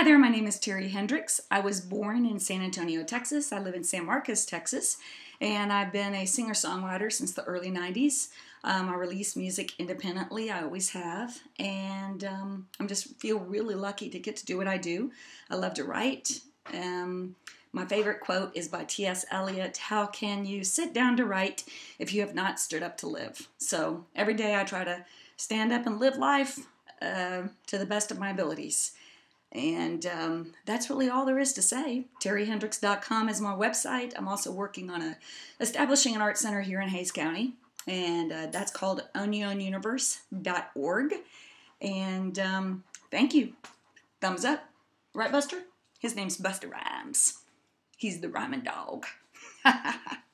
Hi there, my name is Terry Hendricks. I was born in San Antonio, Texas. I live in San Marcos, Texas, and I've been a singer songwriter since the early 90s. Um, I release music independently, I always have, and um, I just feel really lucky to get to do what I do. I love to write. Um, my favorite quote is by T.S. Eliot How can you sit down to write if you have not stood up to live? So every day I try to stand up and live life uh, to the best of my abilities. And um, that's really all there is to say. TerryHendricks.com is my website. I'm also working on a, establishing an art center here in Hayes County, and uh, that's called OnionUniverse.org. And um, thank you. Thumbs up. Right, Buster? His name's Buster Rhymes. He's the rhyming dog.